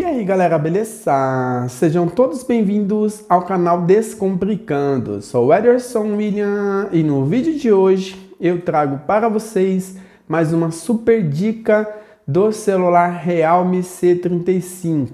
E aí galera, beleza? Sejam todos bem-vindos ao canal Descomplicando. Sou Ederson William e no vídeo de hoje eu trago para vocês mais uma super dica do celular Realme C35.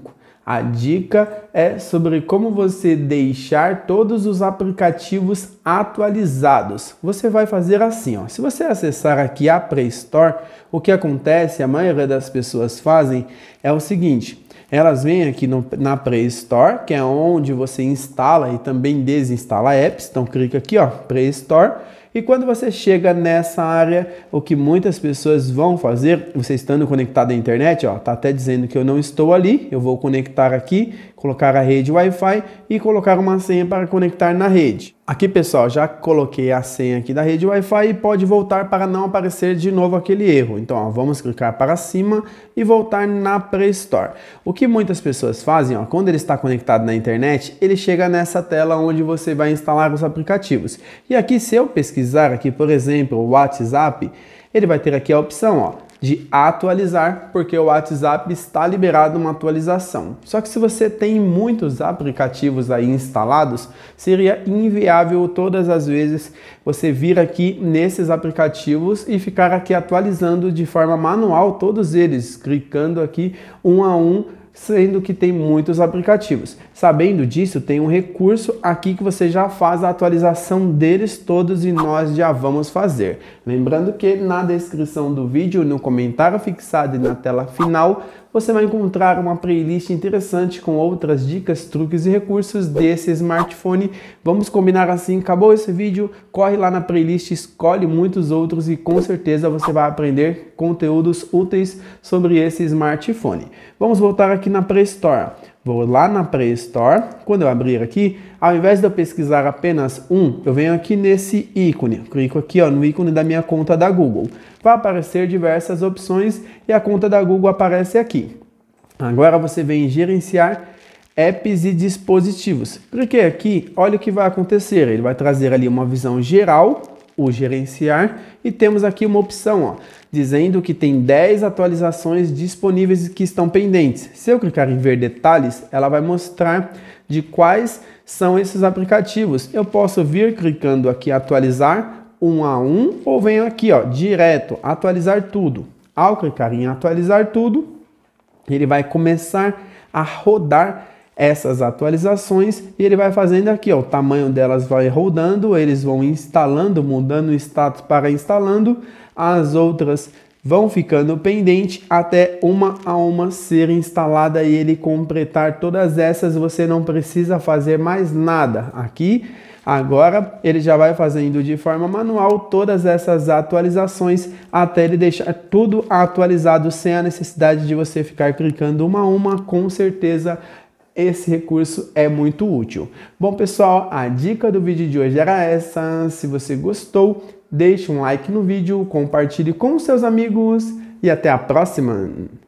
A dica é sobre como você deixar todos os aplicativos atualizados. Você vai fazer assim, ó. Se você acessar aqui a Play Store, o que acontece, a maioria das pessoas fazem é o seguinte: elas vêm aqui no, na Play Store, que é onde você instala e também desinstala apps. Então clica aqui, ó, Play Store. E quando você chega nessa área, o que muitas pessoas vão fazer, você estando conectado à internet, ó, tá até dizendo que eu não estou ali, eu vou conectar aqui, colocar a rede Wi-Fi e colocar uma senha para conectar na rede. Aqui, pessoal, já coloquei a senha aqui da rede Wi-Fi e pode voltar para não aparecer de novo aquele erro. Então, ó, vamos clicar para cima e voltar na Play Store. O que muitas pessoas fazem, ó, quando ele está conectado na internet, ele chega nessa tela onde você vai instalar os aplicativos. E aqui, se eu pesquisar utilizar aqui, por exemplo, o WhatsApp, ele vai ter aqui a opção ó, de atualizar, porque o WhatsApp está liberado uma atualização. Só que se você tem muitos aplicativos aí instalados, seria inviável todas as vezes você vir aqui nesses aplicativos e ficar aqui atualizando de forma manual todos eles, clicando aqui um a um sendo que tem muitos aplicativos. Sabendo disso, tem um recurso aqui que você já faz a atualização deles todos e nós já vamos fazer. Lembrando que na descrição do vídeo, no comentário fixado e na tela final, você vai encontrar uma playlist interessante com outras dicas, truques e recursos desse smartphone. Vamos combinar assim, acabou esse vídeo, corre lá na playlist, escolhe muitos outros e com certeza você vai aprender conteúdos úteis sobre esse smartphone. Vamos voltar aqui aqui na Play Store. Vou lá na Play Store. Quando eu abrir aqui, ao invés de eu pesquisar apenas um, eu venho aqui nesse ícone. Clico aqui ó, no ícone da minha conta da Google. Vai aparecer diversas opções e a conta da Google aparece aqui. Agora você vem gerenciar apps e dispositivos. Cliquei aqui, olha o que vai acontecer. Ele vai trazer ali uma visão geral o gerenciar e temos aqui uma opção ó, dizendo que tem 10 atualizações disponíveis que estão pendentes. Se eu clicar em ver detalhes, ela vai mostrar de quais são esses aplicativos. Eu posso vir clicando aqui atualizar um a um ou venho aqui ó, direto atualizar tudo. Ao clicar em atualizar tudo, ele vai começar a rodar essas atualizações e ele vai fazendo aqui, ó, o tamanho delas vai rodando, eles vão instalando, mudando o status para instalando, as outras vão ficando pendente até uma a uma ser instalada e ele completar todas essas, você não precisa fazer mais nada aqui. Agora ele já vai fazendo de forma manual todas essas atualizações até ele deixar tudo atualizado sem a necessidade de você ficar clicando uma a uma, com certeza esse recurso é muito útil. Bom, pessoal, a dica do vídeo de hoje era essa. Se você gostou, deixe um like no vídeo, compartilhe com seus amigos e até a próxima!